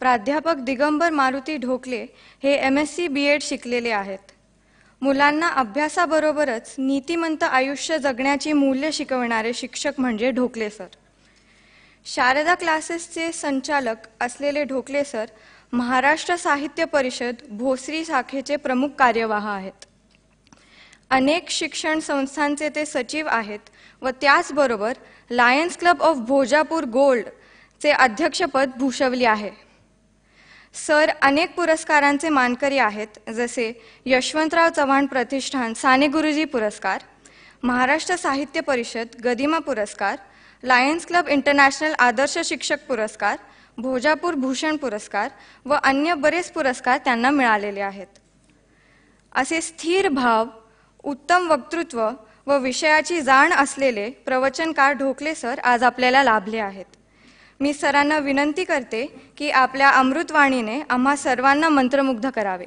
प्राध्यापक दिगंबर मारुती ढोकले हे M S C B Ed शिकलेले आहेत मुलांना अभ्यासाबरोबरच नीतिमंत आयुष्य जगण्याची मूल्य शिकवणारे शिक्षक म्हणजे ढोकले सर शारदा क्लासेसचे संचालक असलेले ढोकले सर महाराष्ट्र साहित्य परिषद भोसरी शाखेचे प्रमुख कार्यवाह आहेत अनेक शिक्षण संस्थांचे ते सचिव आहेत व त्याचबरोबर lions club of Bhojapur gold चे अध्यक्षपद भूषवली आहे सर अनेक पुरस्कारांचे मानकरी आहेत जसे यशवंतराव चव्हाण प्रतिष्ठान साने गुरुजी पुरस्कार महाराष्ट्र साहित्य परिषद गदिमा पुरस्कार लायन्स क्लब इंटरनॅशनल आदर्श शिक्षक पुरस्कार भोजापूर भूषण पुरस्कार व अन्य बरेच पुरस्कार त्यांना मिळालेले आहेत असे स्थिर भाव उत्तम वक्तृत्व व विषयाची जाण असलेले प्रवचनकार ढोकले सर आज आपल्याला लाभले आहेत मी सरांना विनंती करते की आपल्या अमृतवाणीने आम्हा सर्वांना मंत्रमुग्ध करावे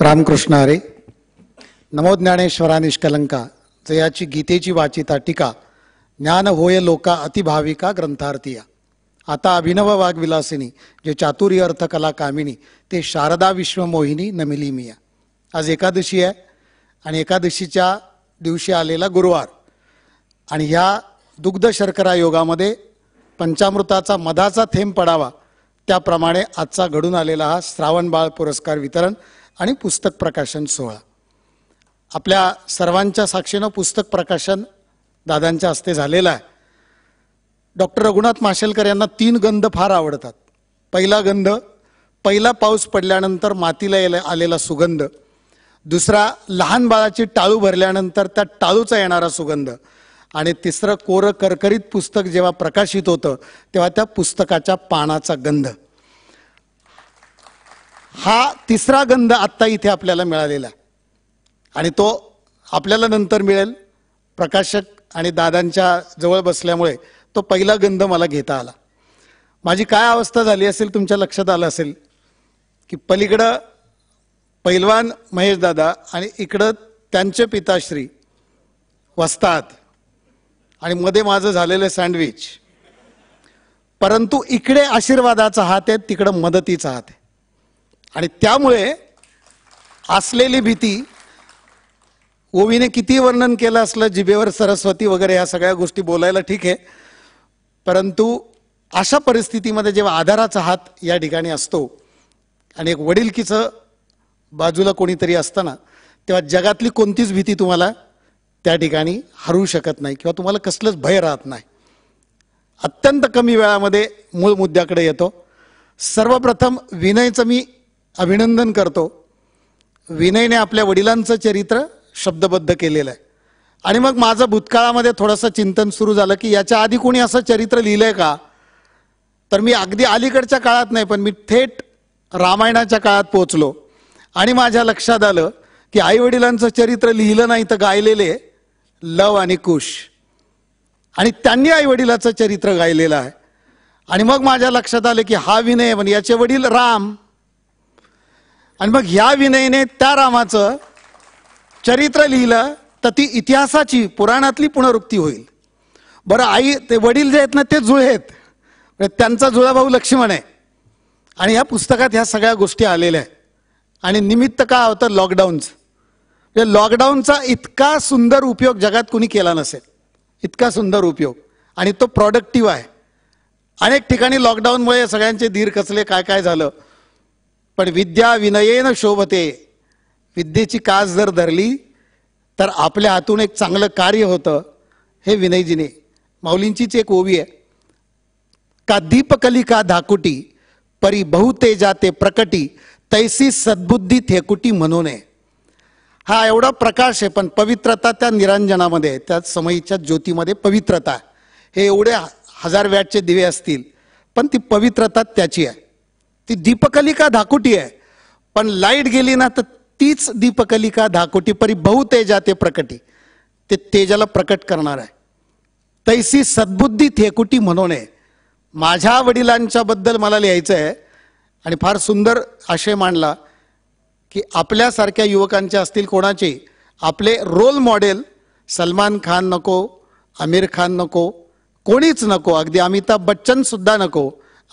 रामकृष्ण अरे नमो ज्ञानेश्वरा निष्कलंका जयाची गीतेची वाचिता टीका ज्ञान होय लोका अतिभाविका ग्रंथार्थिया आता अभिनव वाघविलासिनी जे चातुर्य कला कामिनी ते शारदा विश्वमोहिनी नमिली मिया आज एकादशी आहे आणि एकादशीच्या दिवशी आलेला गुरुवार आणि ह्या दुग्ध शर्करा योगामध्ये पंचामृताचा मधाचा थेंब पडावा त्याप्रमाणे आजचा घडून आलेला हा श्रावण बाळ पुरस्कार वितरण आणि पुस्तक प्रकाशन सोहळा आपल्या सर्वांच्या साक्षीनं पुस्तक प्रकाशन दादांच्या हस्ते झालेलं आहे डॉक्टर रघुनाथ माशेलकर यांना तीन गंध फार आवडतात पहिला गंध पहिला पाऊस पडल्यानंतर मातीला येला आलेला सुगंध दुसरा लहान बाळाची टाळू भरल्यानंतर त्या टाळूचा येणारा सुगंध आणि तिसरं कोरं करकरीत पुस्तक जेव्हा प्रकाशित होतं तेव्हा त्या पुस्तकाच्या पानाचा गंध हा तिसरा गंध आत्ता इथे आपल्याला मिळालेला आणि तो आपल्याला नंतर मिळेल प्रकाशक आणि दादांच्या जवळ बसल्यामुळे तो पहिला गंध मला घेता आला माझी काय अवस्था झाली असेल तुमच्या लक्षात आलं असेल की पलीकडं पैलवान महेशदादा आणि इकडं त्यांचे पिताश्री वस्तात आणि मध्ये माझं झालेलं सँडविच परंतु इकडे आशीर्वादाचा हात आहे तिकडं मदतीचा हात आहे आणि त्यामुळे असलेली भीती ओवीने किती वर्णन केलं असलं जिभेवर सरस्वती वगैरे ह्या सगळ्या गोष्टी बोलायला ठीक आहे परंतु अशा परिस्थितीमध्ये जेव्हा आधाराचा हात या ठिकाणी असतो आणि एक वडीलकीचं बाजूला कोणीतरी असताना तेव्हा जगातली कोणतीच भीती तुम्हाला त्या ठिकाणी हरवू शकत नाही किंवा तुम्हाला कसलंच भय राहत नाही अत्यंत कमी वेळामध्ये मूळ मुद्द्याकडे येतो सर्वप्रथम विनयचं मी अभिनंदन करतो विनयने आपल्या वडिलांचं चरित्र शब्दबद्ध केलेलं आहे आणि मग माझं भूतकाळामध्ये थोडंसं चिंतन सुरू झालं की याच्या आधी कोणी असं चरित्र लिहिलं आहे का तर मी अगदी अलीकडच्या काळात नाही पण मी थेट रामायणाच्या काळात पोचलो आणि माझ्या लक्षात आलं की आई वडिलांचं चरित्र लिहिलं नाही तर गायलेले लव आणि कुश आणि त्यांनी आई वडिलाचं चरित्र गायलेलं आहे आणि मग माझ्या लक्षात आलं की हा विनय म्हणजे याचे वडील राम आणि मग ह्या विनयने त्या रामाचं चरित्र लिहिलं तर ती इतिहासाची पुराणातली पुनरुक्ती होईल बरं आई ते वडील जे आहेत ना ते जुळे आहेत त्यांचा जुळा भाऊ लक्ष्मण आहे आणि या पुस्तकात ह्या सगळ्या गोष्टी आलेल्या आहेत आणि निमित्त का होतं लॉकडाऊनचं म्हणजे लॉकडाऊनचा इतका सुंदर उपयोग जगात कुणी केला नसेल इतका सुंदर उपयोग आणि तो प्रॉडक्टिव्ह आहे अनेक ठिकाणी लॉकडाऊनमुळे सगळ्यांचे धीर कसले काय काय झालं पण विद्या विनयेनं शोभते विद्येची कास जर धरली तर आपल्या हातून एक चांगलं कार्य होतं हे विनयजीने माऊलींचीच एक ओवी आहे का दीपकली का धाकुटी परी बहुते जाते प्रकटी तैसी सद्बुद्धी थेकुटी म्हणून आहे हा एवढा प्रकाश आहे पण पवित्रता त्या निरांजनामध्ये त्या समयीच्या ज्योतीमध्ये पवित्रता हे एवढे हजार वॅटचे दिवे असतील पण ती पवित्रता त्याची आहे ती दीपकलिका धाकुटी आहे पण लाईट गेली ना तर तीच दीपकलिका धाकुटी परी बहुतेजा ते प्रकटी ते तेजाला प्रकट करणार आहे तैसी सद्बुद्धी थेकुटी म्हणून माझ्या वडिलांच्याबद्दल मला लिहायचं आहे आणि फार सुंदर आशय मांडला की आपल्यासारख्या युवकांचे असतील कोणाचे आपले रोल मॉडेल सलमान खान नको आमिर खान नको कोणीच नको अगदी अमिताभ बच्चनसुद्धा नको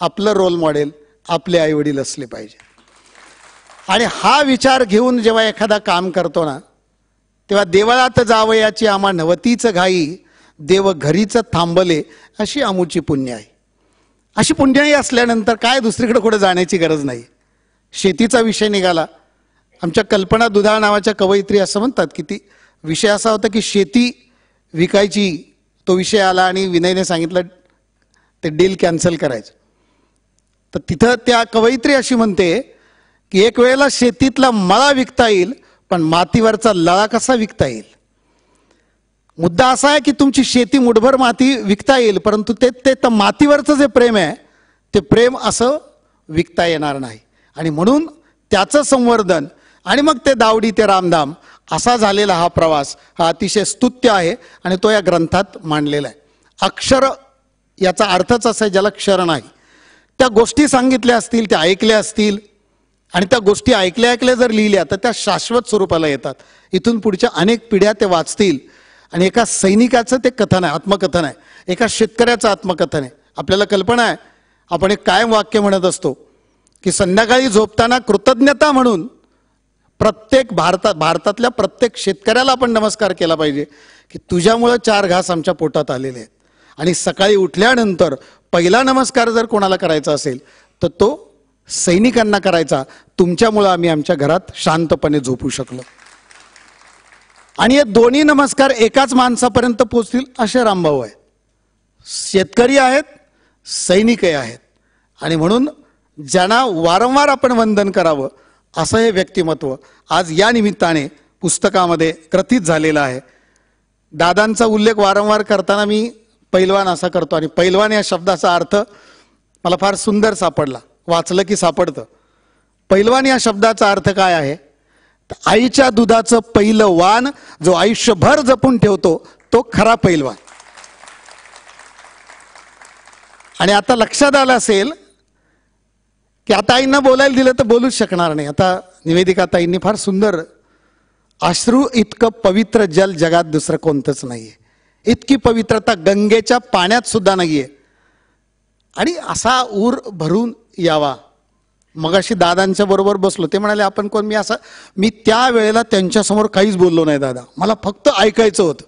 आपलं रोल मॉडेल आपले आईवडील असले पाहिजे आणि हा विचार घेऊन जेव्हा एखादा काम करतो ना तेव्हा देवळात जावयाची याची आम्हा नवतीचं घाई देव घरीचं थांबले अशी आमूची पुण्य आहे अशी पुण्याई असल्यानंतर काय दुसरीकडे कुठे जाण्याची गरज नाही शेतीचा विषय निघाला आमच्या कल्पना दुधाळ नावाच्या कवयित्री असं म्हणतात की ती विषय असा होता की शेती विकायची तो विषय आला आणि विनयने सांगितलं ते डील कॅन्सल करायचं तर तिथं त्या कवयित्री अशी म्हणते की एक वेळेला शेतीतला मळा विकता येईल पण मातीवरचा लळा कसा विकता येईल मुद्दा असा आहे की तुमची शेती मुठभर माती विकता येईल परंतु ते ते तर मातीवरचं जे प्रेम आहे ते प्रेम असं विकता येणार नाही आणि म्हणून त्याचं संवर्धन आणि मग ते दावडी ते रामधाम असा झालेला हा प्रवास हा अतिशय स्तुत्य आहे आणि तो या ग्रंथात मांडलेला आहे अक्षर याचा अर्थच असा आहे ज्याला क्षर नाही त्या गोष्टी सांगितल्या असतील त्या ऐकल्या असतील आणि त्या गोष्टी ऐकल्या ऐकल्या जर लिहिल्या तर त्या शाश्वत स्वरूपाला येतात इथून पुढच्या अनेक पिढ्या ते वाचतील आणि एका सैनिकाचं ते कथन आहे आत्मकथन आहे एका शेतकऱ्याचं आत्मकथन आहे आपल्याला कल्पना आहे आपण एक कायम वाक्य म्हणत असतो की संध्याकाळी झोपताना कृतज्ञता म्हणून प्रत्येक भारतात भारतातल्या प्रत्येक शेतकऱ्याला आपण नमस्कार केला पाहिजे की तुझ्यामुळं चार घास आमच्या पोटात आलेले आहेत आणि सकाळी उठल्यानंतर पहिला नमस्कार जर कोणाला करायचा असेल तर तो सैनिकांना करायचा तुमच्यामुळं आम्ही आमच्या घरात शांतपणे झोपू शकलो आणि हे दोन्ही नमस्कार एकाच माणसापर्यंत पोचतील असे रामभाऊ आहेत शेतकरी आहेत सैनिकही आहेत आणि म्हणून ज्यांना वारंवार आपण वंदन करावं असं हे व्यक्तिमत्व आज या निमित्ताने पुस्तकामध्ये ग्रथित झालेलं आहे दादांचा उल्लेख वारंवार करताना मी पैलवान असा करतो आणि पैलवान या शब्दाचा अर्थ मला फार सुंदर सापडला वाचलं की सापडतं पैलवान या शब्दाचा अर्थ काय आहे आईच्या दुधाचं पहिलं वान जो आयुष्यभर जपून ठेवतो तो खरा पैलवान आणि आता लक्षात आलं असेल की आता आईंना बोलायला दिलं तर बोलूच शकणार नाही आता निवेदिका ताईंनी फार सुंदर अश्रू इतकं पवित्र जल जगात दुसरं कोणतंच नाही इतकी पवित्रता गंगेच्या पाण्यात सुद्धा नाही आहे आणि असा ऊर भरून यावा मगाशी दादांच्या बरोबर बसलो ते म्हणाले आपण कोण मी असं मी त्या वेळेला त्यांच्यासमोर काहीच बोललो नाही दादा मला फक्त ऐकायचं होतं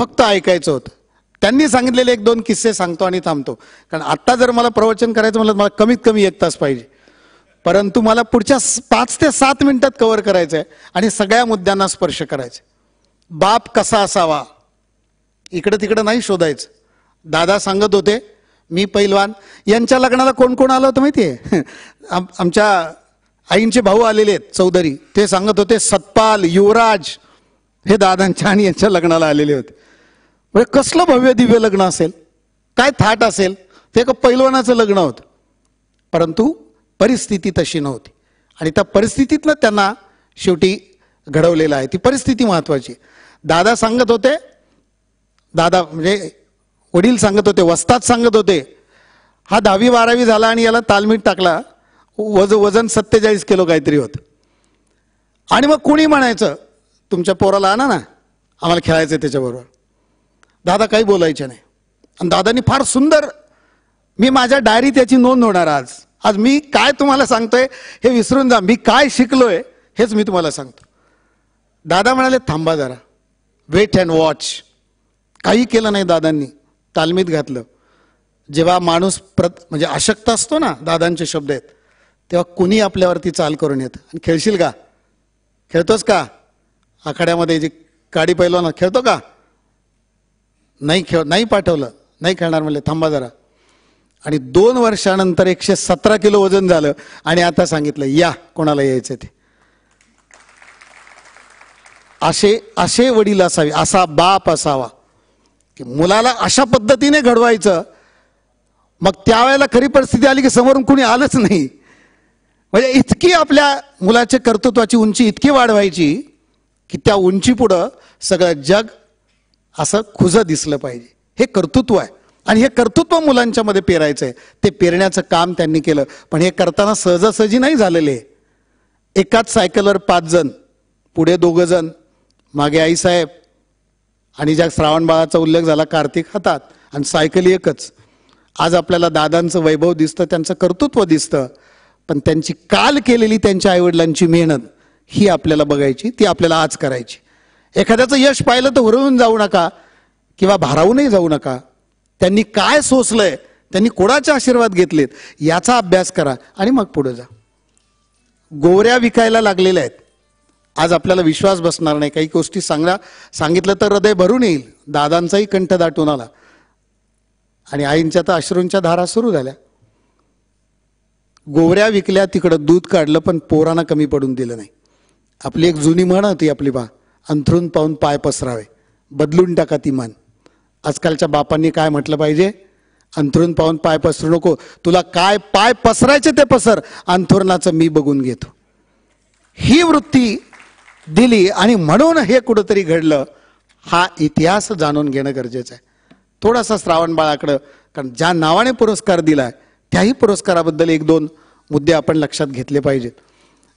फक्त ऐकायचं होतं त्यांनी सांगितलेले एक दोन किस्से सांगतो आणि थांबतो कारण आत्ता जर मला प्रवचन करायचं म्हटलं मला कमीत कमी एक तास पाहिजे परंतु मला पुढच्या पाच ते सात मिनिटात कव्हर करायचं आहे आणि सगळ्या मुद्द्यांना स्पर्श करायचं बाप कसा असावा इकडं तिकडं नाही शोधायचं दादा सांगत होते मी पैलवान यांच्या लग्नाला कोण कोण आलं होतं माहिती आहे आम आमच्या आईंचे भाऊ आलेले आहेत चौधरी ते सांगत होते सतपाल युवराज हे दादांच्या आणि यांच्या लग्नाला आलेले होते म्हणजे कसलं भव्य दिव्य लग्न असेल काय थाट असेल ते एका पैलवानाचं लग्न होतं परंतु परिस्थिती तशी नव्हती आणि त्या परिस्थितीतनं त्यांना शेवटी घडवलेलं आहे ती परिस्थिती महत्त्वाची दादा सांगत होते दादा म्हणजे वडील सांगत होते वस्ताद सांगत होते हा दहावी बारावी झाला आणि याला तालमीट टाकला वज वजन सत्तेचाळीस किलो काहीतरी होतं आणि मग कुणी म्हणायचं तुमच्या पोराला आणा ना आम्हाला खेळायचं त्याच्याबरोबर दादा काही बोलायचे नाही आणि दादानी फार सुंदर मी माझ्या डायरी त्याची नोंद होणार आज आज मी काय तुम्हाला सांगतोय हे विसरून जा मी काय शिकलोय हेच मी तुम्हाला सांगतो दादा म्हणाले थांबा जरा वेट अँड वॉच काही केलं नाही दादांनी तालमीत घातलं जेव्हा माणूस प्रत म्हणजे अशक्त असतो ना दादांचे शब्द आहेत तेव्हा कुणी आपल्यावरती चाल करून येतं आणि खेळशील का खेळतोच का आखाड्यामध्ये जी काडी ना खेळतो का नाही खेळ नाही पाठवलं नाही खेळणार म्हणले थांबा जरा आणि दोन वर्षानंतर एकशे सतरा किलो वजन झालं आणि आता सांगितलं या कोणाला यायचं ते असे असे वडील असावे असा बाप असावा की मुलाला अशा पद्धतीने घडवायचं मग त्यावेळेला खरी परिस्थिती आली की समोरून कुणी आलंच नाही म्हणजे इतकी आपल्या मुलाच्या कर्तृत्वाची उंची इतकी वाढवायची की त्या उंची पुढं सगळं जग असं खुजं दिसलं पाहिजे हे कर्तृत्व आहे आणि हे कर्तृत्व मुलांच्या मध्ये पेरायचं आहे ते पेरण्याचं काम त्यांनी केलं पण हे करताना सहजासहजी नाही झालेले एकाच सायकलवर पाच जण पुढे दोघं जण मागे आईसाहेब आणि ज्या श्रावण बाळाचा उल्लेख झाला कार्तिक हातात आणि सायकल एकच आज आपल्याला दादांचं वैभव दिसतं त्यांचं कर्तृत्व दिसतं पण त्यांची काल केलेली त्यांच्या आईवडिलांची मेहनत ही आपल्याला बघायची ती आपल्याला आज करायची एखाद्याचं यश पाहिलं तर वरळून जाऊ नका किंवा भारावूनही जाऊ नका त्यांनी काय सोसलंय त्यांनी कोणाचे आशीर्वाद घेतलेत याचा अभ्यास करा आणि मग पुढे जा गोवऱ्या विकायला लागलेल्या आहेत आज आपल्याला विश्वास बसणार नाही काही गोष्टी सांगा सांगितलं तर हृदय भरून येईल दादांचाही कंठ दाटून आला आणि आईंच्या तर अश्रूंच्या धारा सुरू झाल्या गोवऱ्या विकल्या तिकडं दूध काढलं पण पोरांना कमी पडून दिलं नाही आपली एक जुनी म्हण होती आपली बा अंथरून पाहून पाय पसरावे बदलून टाका ती मन आजकालच्या बापांनी काय म्हटलं पाहिजे अंथरून पाहून पाय पसरू नको तुला काय पाय पसरायचे ते पसर अंथरुणाचं मी बघून घेतो ही वृत्ती दिली आणि म्हणून हे कुठंतरी घडलं हा इतिहास जाणून घेणं गरजेचं आहे थोडासा श्रावण बाळाकडं कारण ज्या नावाने पुरस्कार दिला आहे त्याही पुरस्काराबद्दल एक दोन मुद्दे आपण लक्षात घेतले पाहिजेत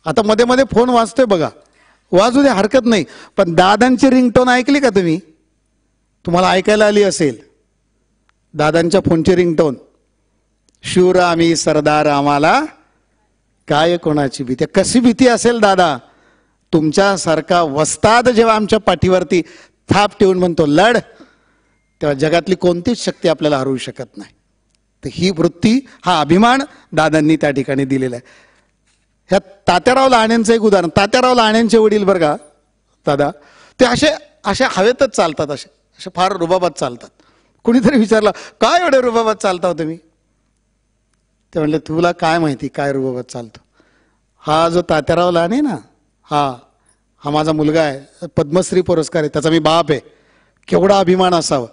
आता मध्ये मध्ये फोन वाचतोय बघा वाजू दे हरकत नाही पण दादांची रिंगटोन ऐकली का तुम्ही तुम्हाला ऐकायला आली असेल दादांच्या फोनची रिंगटोन शिवरामी आम्ही सरदार आम्हाला काय कोणाची भीती कशी भीती असेल दादा तुमच्यासारखा वस्ताद जेव्हा आमच्या पाठीवरती थाप ठेवून म्हणतो लढ तेव्हा जगातली कोणतीच शक्ती आपल्याला हरवू शकत नाही तर ही वृत्ती हा अभिमान दादांनी त्या ठिकाणी दिलेला आहे ह्या तात्याराव लाण्यांचं एक उदाहरण तात्याराव लाण्यांचे वडील बरं का दादा ते असे असे हवेतच चालतात असे असे फार रुबाबात चालतात कुणीतरी विचारलं काय एवढे रुबाबात चालता हो तुम्ही ते म्हणले तुला काय माहिती काय रुबाबात चालतो हा जो तात्याराव लाणे ना हा हा माझा मुलगा आहे पद्मश्री पुरस्कार आहे त्याचा मी बाप आहे केवढा अभिमान असावा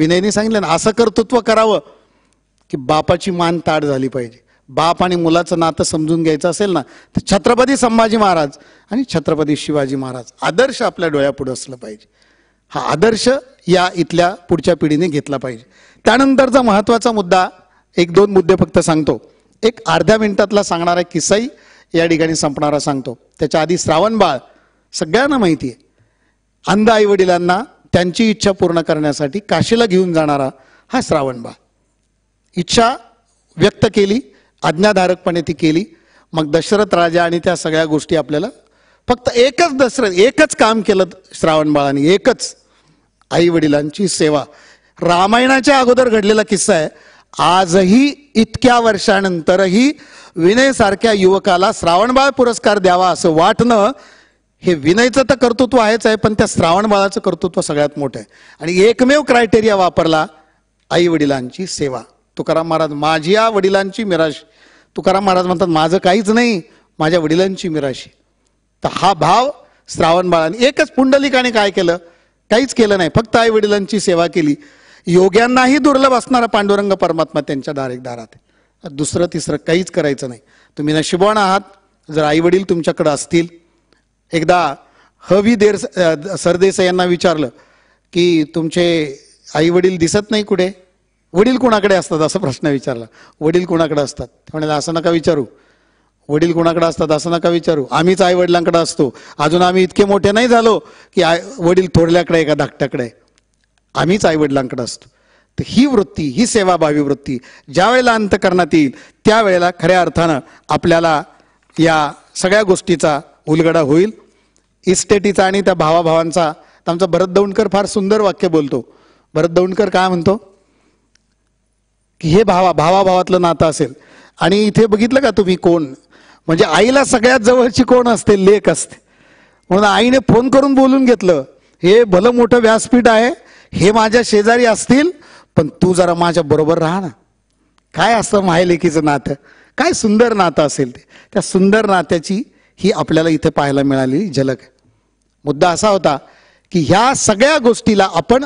विनयने सांगितलं ना असं कर्तृत्व करावं की बापाची मान ताट झाली पाहिजे बाप आणि मुलाचं नातं समजून घ्यायचं असेल ना तर छत्रपती संभाजी महाराज आणि छत्रपती शिवाजी महाराज आदर्श आपल्या डोळ्यापुढे असलं पाहिजे हा आदर्श या इथल्या पुढच्या पिढीने घेतला पाहिजे त्यानंतरचा महत्त्वाचा मुद्दा एक दोन मुद्दे फक्त सांगतो एक अर्ध्या मिनिटातला सांगणारा किस्साही या ठिकाणी संपणारा सांगतो त्याच्या आधी श्रावण बाळ सगळ्यांना माहिती आहे अंध आईवडिलांना त्यांची इच्छा पूर्ण करण्यासाठी काशीला घेऊन जाणारा हा श्रावण बाळ इच्छा व्यक्त केली आज्ञाधारकपणे ती केली मग दशरथ राजा आणि त्या सगळ्या गोष्टी आपल्याला फक्त एकच दशरथ एकच काम केलं श्रावण एकच आई वडिलांची सेवा रामायणाच्या अगोदर घडलेला किस्सा आहे आजही इतक्या वर्षानंतरही विनयसारख्या युवकाला श्रावणबाळ पुरस्कार द्यावा असं वाटणं हे विनयचं तर कर्तृत्व आहेच आहे पण त्या श्रावणबाळाचं कर्तृत्व सगळ्यात मोठं आहे आणि एकमेव क्रायटेरिया वापरला आई वडिलांची सेवा तुकाराम महाराज माझ्या वडिलांची मिराश तुकाराम महाराज म्हणतात माझं काहीच नाही माझ्या वडिलांची मिराशी तर हा भाव श्रावण बाळाने एकच पुंडलिकाने काय केलं काहीच केलं नाही फक्त आई वडिलांची सेवा केली योग्यांनाही दुर्लभ असणारा पांडुरंग परमात्मा त्यांच्या डायरेक्ट दारात दुसरं तिसरं काहीच करायचं नाही तुम्ही नशिबवान आहात जर आई वडील तुमच्याकडे असतील एकदा हवी देर सरदेसाई यांना विचारलं की तुमचे आई वडील दिसत नाही कुठे वडील कोणाकडे असतात असा प्रश्न विचारला वडील कोणाकडे असतात म्हणाले असं नका विचारू वडील कोणाकडे असतात असं नका विचारू आम्हीच आई वडिलांकडे असतो अजून आम्ही इतके मोठे नाही झालो की आय वडील थोडल्याकडे एका धाकट्याकडे आम्हीच आई वडिलांकडे असतो तर ही वृत्ती ही सेवाभावी वृत्ती ज्या वेळेला अंतकरणात येईल त्यावेळेला खऱ्या अर्थानं आपल्याला या सगळ्या गोष्टीचा उलगडा होईल इस्टेटीचा आणि त्या भावाभावांचा आमचा भरत दौंडकर फार सुंदर वाक्य बोलतो भरत दौंडकर काय म्हणतो की हे भावा भावाभावातलं नातं असेल आणि इथे बघितलं का तुम्ही कोण म्हणजे आईला सगळ्यात जवळची कोण असते लेख असते म्हणून आईने फोन करून बोलून घेतलं हे भलं मोठं व्यासपीठ आहे हे माझ्या शेजारी असतील पण तू जरा माझ्या बरोबर राहा ना काय असतं मायलेकीचं नातं काय सुंदर नातं असेल ते त्या सुंदर नात्याची ही आपल्याला इथे पाहायला मिळालेली झलक मुद्दा असा होता की ह्या सगळ्या गोष्टीला आपण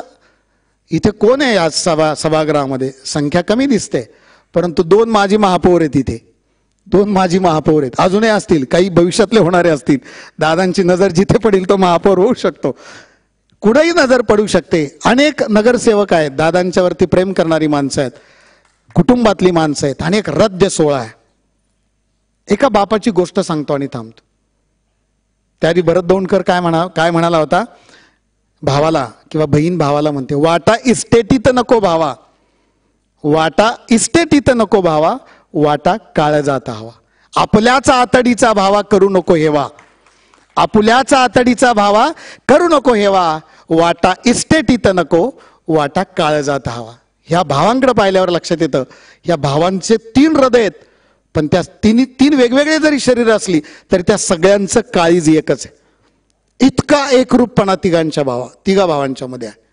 इथे कोण आहे आज सभा सभागृहामध्ये संख्या कमी दिसते परंतु दोन माजी महापौर आहेत इथे दोन माजी महापौर आहेत अजूनही असतील काही भविष्यातले होणारे असतील दादांची नजर जिथे पडेल तो महापौर होऊ शकतो कुठेही नजर पडू शकते अनेक नगरसेवक आहेत दादांच्यावरती प्रेम करणारी माणसं आहेत कुटुंबातली माणसं आहेत आणि एक रद्द सोहळा आहे एका बापाची गोष्ट सांगतो आणि थांबतो त्याआधी भरत दौंडकर काय म्हणा काय म्हणाला होता भावाला किंवा बहीण भावाला म्हणते वाटा इस्टेटीत नको भावा वाटा इस्टेटीत नको भावा वाटा जात हवा आपल्याचा आतडीचा भावा करू नको हेवा आपल्याचा आतडीचा भावा करू नको हेवा वाटा इस्टेटीत नको वाटा जात हवा ह्या भावांकडे पाहिल्यावर लक्षात येतं ह्या भावांचे तीन हृदय आहेत पण त्या तिन्ही तीन वेगवेगळे जरी शरीर असली तरी त्या सगळ्यांचं काळीज एकच आहे इतका एकरूपपणा तिघांच्या भावा तिघा भावांच्या मध्ये आहे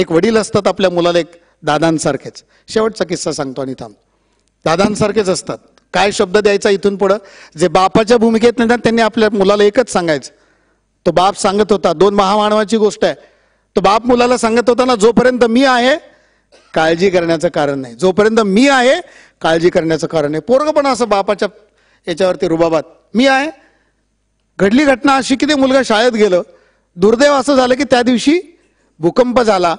एक वडील असतात आपल्या मुलाला एक दादांसारखेच शेवटचा किस्सा सांगतो आणि थांब दादांसारखेच असतात काय शब्द द्यायचा इथून पुढं जे बापाच्या भूमिकेत नाही त्यांनी आपल्या मुलाला एकच सांगायचं तो बाप सांगत होता दोन महामानवाची गोष्ट आहे तो बाप मुलाला सांगत होता ना जोपर्यंत मी आहे काळजी करण्याचं कारण नाही जोपर्यंत मी आहे काळजी करण्याचं कारण नाही पोरग पण असं बापाच्या याच्यावरती रुबाबात मी आहे घडली घटना अशी की ते मुलगा शाळेत गेलं दुर्दैव असं झालं की त्या दिवशी भूकंप झाला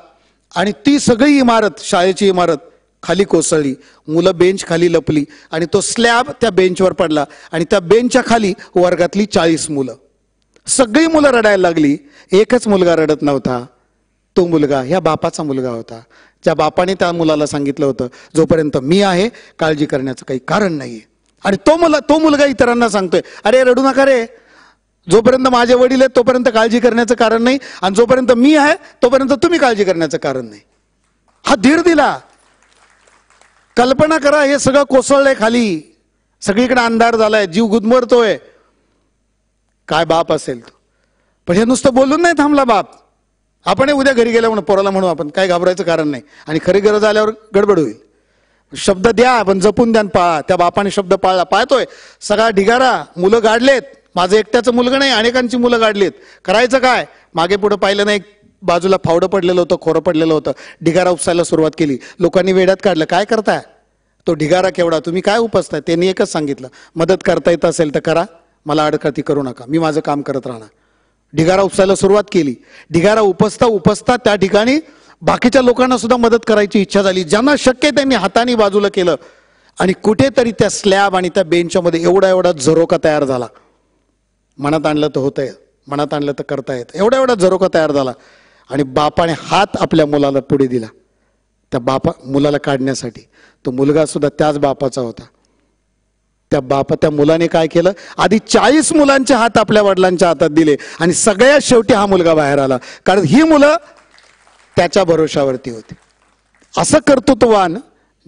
आणि ती सगळी इमारत शाळेची इमारत खाली कोसळली मुलं बेंच खाली लपली आणि तो स्लॅब त्या बेंचवर पडला आणि त्या बेंचच्या खाली वर्गातली चाळीस मुलं सगळी मुलं रडायला लागली एकच मुलगा रडत नव्हता तो मुलगा ह्या बापाचा मुलगा होता ज्या बापाने त्या मुलाला सांगितलं होतं जोपर्यंत मी आहे काळजी करण्याचं काही कारण नाही आणि तो मुला तो मुलगा इतरांना सांगतोय अरे रडू नका रे जोपर्यंत माझे वडील आहेत तोपर्यंत काळजी करण्याचं कारण नाही आणि जोपर्यंत मी आहे तोपर्यंत तुम्ही काळजी करण्याचं कारण नाही हा धीर दिला कल्पना करा हे सगळं कोसळलंय खाली सगळीकडे अंधार झालाय जीव गुदमरतोय काय बाप असेल तो पण हे नुसतं बोलून नाही थांबला बाप आपण उद्या घरी गेल्या म्हणून पोराला म्हणू आपण काय घाबरायचं कारण नाही आणि खरी गरज आल्यावर गडबड होईल शब्द द्या पण जपून द्या पाळा त्या बापाने शब्द पाळला पाहतोय सगळा ढिगारा मुलं गाडलेत माझं एकट्याचं मुलगा नाही अनेकांची मुलं काढलीत करायचं काय मागे पुढं पाहिलं नाही बाजूला फावडं पडलेलं होतं खोरं पडलेलं होतं ढिगारा उपसायला सुरुवात केली लोकांनी वेड्यात काढलं काय करताय तो ढिगारा केवढा तुम्ही काय उपसताय त्यांनी एकच सांगितलं मदत करता येत असेल तर करा मला अडकती करू नका मी माझं काम करत राहणार ढिगारा उपसायला सुरुवात केली ढिगारा उपसता उपसता त्या ठिकाणी बाकीच्या लोकांना सुद्धा मदत करायची इच्छा झाली ज्यांना शक्य त्यांनी हाताने बाजूला केलं आणि कुठेतरी त्या स्लॅब आणि त्या बेंचमध्ये एवढा एवढा झरोका तयार झाला मनात आणलं तर होतंय मनात आणलं तर करता येत एवढा एवढा झरोखा तयार झाला आणि बापाने हात आपल्या मुलाला पुढे दिला त्या बापा मुलाला काढण्यासाठी तो मुलगा सुद्धा त्याच बापाचा होता त्या बापा त्या मुलाने काय केलं आधी चाळीस मुलांचे हात आपल्या वडिलांच्या हातात दिले आणि सगळ्यात शेवटी हा मुलगा बाहेर आला कारण ही मुलं त्याच्या भरोशावरती होती असं कर्तृत्ववान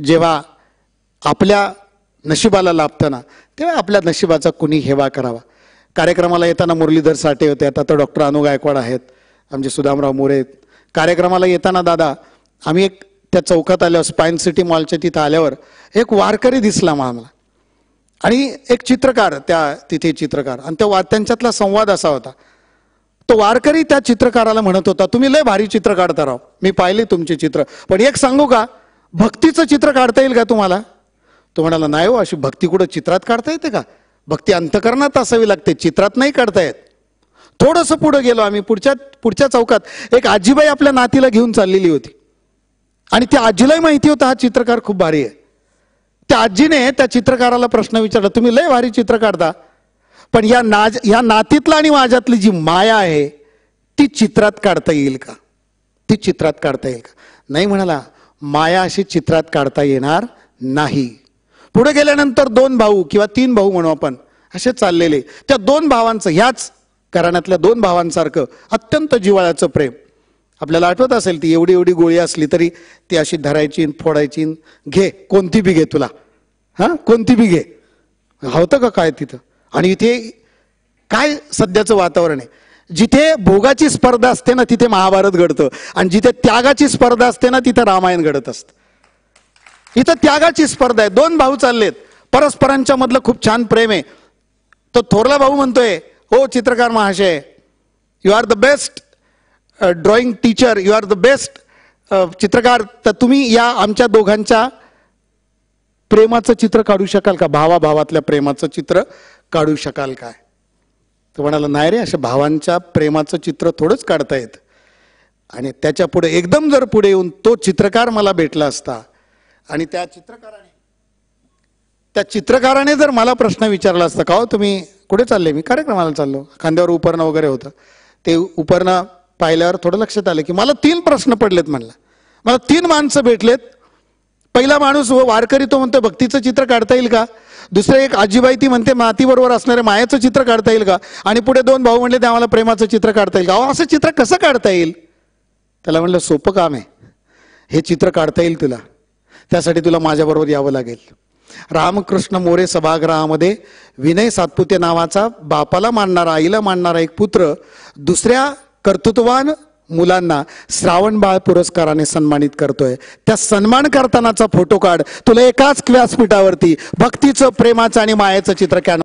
जेव्हा आपल्या नशिबाला लाभताना तेव्हा आपल्या नशिबाचा कुणी हेवा करावा कार्यक्रमाला येताना मुरलीधर साठे होते आता तर डॉक्टर अनु गायकवाड आहेत आमचे सुदामराव मोरे कार्यक्रमाला येताना दादा आम्ही एक त्या चौकात आल्यावर स्पाइन सिटी मॉलच्या तिथं आल्यावर एक वारकरी दिसला आम्हाला आणि एक चित्रकार त्या तिथे चित्रकार आणि त्या वा त्यांच्यातला संवाद असा होता तो वारकरी त्या चित्रकाराला म्हणत होता तुम्ही लय भारी चित्र काढता राव मी पाहिले तुमचे चित्र पण एक सांगू का भक्तीचं चित्र काढता येईल का तुम्हाला तो म्हणाला नाही हो अशी भक्ती कुठं चित्रात काढता येते का भक्ती अंतकरणात असावी लागते चित्रात नाही काढता येत थोडंसं पुढं गेलो आम्ही पुढच्या पुढच्या चौकात एक आजीबाई आपल्या नातीला घेऊन चाललेली होती आणि त्या आजीलाही माहिती होतं हा चित्रकार खूप भारी आहे त्या आजीने त्या चित्रकाराला प्रश्न विचारला तुम्ही लय भारी चित्र काढता पण या नाज या नातीतला आणि माझ्यातली जी माया आहे ती चित्रात काढता येईल का ती चित्रात काढता येईल का नाही म्हणाला माया अशी चित्रात काढता येणार नाही पुढे गेल्यानंतर दोन भाऊ किंवा तीन भाऊ म्हणू आपण असे चाललेले त्या दोन भावांचं ह्याच घराण्यातल्या दोन भावांसारखं अत्यंत जिवाळ्याचं प्रेम आपल्याला आठवत असेल ती एवढी एवढी गोळी असली तरी ती अशी धरायची फोडायची घे कोणती बी घे तुला हां कोणती बी घे हवतं का काय तिथं आणि इथे काय सध्याचं वातावरण आहे जिथे भोगाची स्पर्धा असते ना तिथे महाभारत घडतं आणि जिथे त्यागाची स्पर्धा असते ना तिथे रामायण घडत असतं इथं त्यागाची स्पर्धा आहे दोन भाऊ चाललेत परस्परांच्या मधलं खूप छान प्रेम आहे तो थोरला भाऊ म्हणतोय हो चित्रकार महाशय you are the best drawing teacher you are the best चित्रकार तर तुम्ही या आमच्या दोघांच्या प्रेमाचं चित्र काढू शकाल का भावा भावातल्या प्रेमाचं चित्र काढू शकाल काय तो म्हणाला नाही रे अशा भावांच्या प्रेमाचं चित्र थोडंच काढता येत आणि त्याच्या पुढे एकदम जर पुढे येऊन तो चित्रकार मला भेटला असता आणि त्या चित्रकाराने त्या चित्रकाराने जर मला प्रश्न विचारला असता का हो तुम्ही कुठे चालले मी कार्यक्रमाला चाललो खांद्यावर उपरणं वगैरे होतं ते उपरणं पाहिल्यावर थोडं लक्षात आलं की मला तीन प्रश्न पडलेत म्हणला मला तीन माणसं भेटलेत पहिला माणूस व वारकरी तो म्हणतो भक्तीचं चित्र काढता येईल का दुसरे एक आजीबाई ती म्हणते मातीबरोबर असणारे मायाचं चित्र काढता येईल का आणि पुढे दोन भाऊ म्हणले ते आम्हाला प्रेमाचं चित्र काढता येईल का असं चित्र कसं काढता येईल त्याला म्हणलं सोपं काम आहे हे चित्र काढता येईल तुला त्यासाठी तुला माझ्याबरोबर यावं लागेल रामकृष्ण मोरे सभागृहामध्ये विनय सातपुते नावाचा बापाला मानणारा आईला मानणारा एक पुत्र दुसऱ्या कर्तृत्ववान मुलांना श्रावण बाळ पुरस्काराने सन्मानित करतोय त्या सन्मान करतानाचा फोटो काढ तुला एकाच व्यासपीठावरती भक्तीचं प्रेमाचं आणि मायाचं चित्र कॅन